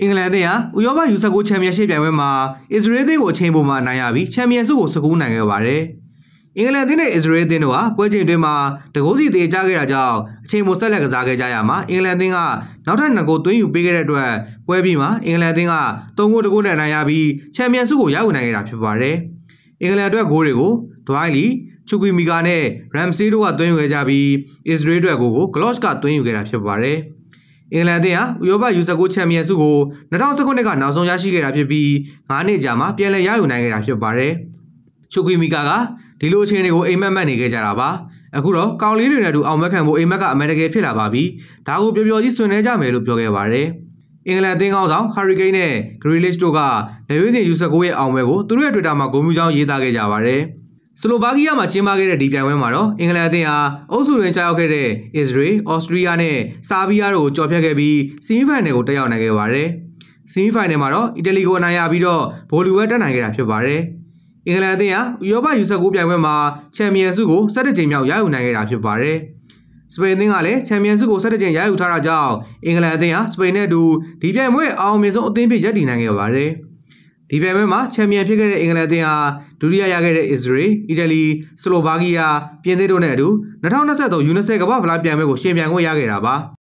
အင်္ဂလန်အသင်းဟာဥရောပ U19 ချန်ပီယံရှစ်ပြိုင်ပွဲမှာအစ္စရေးအသင်းကိုအချိန်ပိုမှာနိုင်ရပြီးချန်ပီယံဆုကို19နိုင်ခဲ့ပါတယ်။အင်္ဂလန်အသင်းနဲ့အစ္စရေးအသင်းတို့ဟာပွဲချိန်တွင်းမှာတကိုးစီတေကြခဲ့တာကြောင့်အချိန်ပိုဆက်လက်ကစားခဲ့ကြရမှာအင်္ဂလန်အသင်းကနောက်ထပ်2ဂိုးသွင်းယူပေးခဲ့တဲ့အတွက်ပွဲပြီးမှာအင်္ဂလန်အသင်းက3ဂိုးတကိုးနဲ့နိုင်ရပြီးချန်ပီယံဆုကိုရယူနိုင်ခဲ့တာဖြစ်ပါတယ်။အင်္ဂလန်အတွက်ဂိုးတွေကိုဒွိုင်းလီချူကွီမီကာနဲ့ရမ်စီတို့ကသွင်းယူခဲ့ကြပြီးအစ္စရေးအတွက်ဂိုးကိုဂလော့ချ်က သွင်းယူခဲ့တာဖြစ်ပါတယ်။အင်္ဂလန်အသင်းဟာဥရောပ U19 ချန်ပီယံဆုကို2019နှစ်ကနောက်ဆုံးရရှိခဲ့တာဖြစ်ပြီး9နှစ်ကြာမှပြန်လည်ရယူနိုင်ခဲ့တာဖြစ်ပါတယ်။ချုပ်ကွီမီကာကဒီလိုအခြေအနေကိုအိမ်မက်မက်နေခဲ့ကြတာပါ။အခုတော့ကောင်လေးတွေနဲ့တူအောင်မက်ခံဖို့အိမ်မက်ကအမေရိကန်ဖြစ်လာပါပြီ။ဒါကိုပျော်ပျော်ကြီးဆွေးနွေးကြမယ်လို့ပြောခဲ့ပါတယ်။အင်္ဂလန်အသင်းကောင်းဆောင်ဟာရီကိန်းနဲ့ဂရီလစ်တို့ကလေဝင်းကင် U19 ရဲ့အောင်ပွဲကိုသူတို့ရဲ့ Twitter မှာဂုဏ်ပြုကြောင်းရေးသားခဲ့ကြပါတယ်။စလိုဗာကီးယားမှာကျင်းပခဲ့တဲ့ဒီပြိုင်ပွဲမှာတော့အင်္ဂလန်အသင်းဟာအုပ်စုတွင်ကြောက်ခဲ့တဲ့အစ္စရေး၊ဩစတြေးလျနဲ့ဆားဘီးယားတို့ကိုကြော်ဖြတ်ခဲ့ပြီးဆီမီဖိုင်နယ်ကိုတက်ရောက်နိုင်ခဲ့ပါတယ်။ဆီမီဖိုင်နယ်မှာတော့အီတလီကိုအနိုင်ရပြီးတော့ဘိုလီဝဲတက်နိုင်ခဲ့တာဖြစ်ပါတယ်။အင်္ဂလန်အသင်းဟာဥရောပယူဆ19ပြိုင်ပွဲမှာချန်ပီယံဆုကို17ကြိမ်မြောက်ရယူနိုင်ခဲ့တာဖြစ်ပါတယ်။စပိန်အသင်းကလည်းချန်ပီယံဆုကို17ကြိမ်ရယူထားတာကြောင့်အင်္ဂလန်အသင်းဟာစပိန်နဲ့အတူဒီပြိုင်ပွဲအောင်မြင်ဆုံးအသင်းဖြစ်ရပ်တည်နိုင်ခဲ့ပါတယ်။ဒီပြိုင်ပွဲမှာချန်ပီယံဖြစ်ခဲ့တဲ့အင်္ဂလန်အသင်းဟာဒုတိယရခဲ့တဲ့အစ္စရေး၊အီတလီ၊စလိုဗာကီးယား၊ပြင်သစ်တို့နဲ့အတူ2023 UNICEF ကမ္ဘာ့ဖလားပြိုင်ပွဲကိုရှင်ပြိုင်ခွင့်ရခဲ့တာပါ။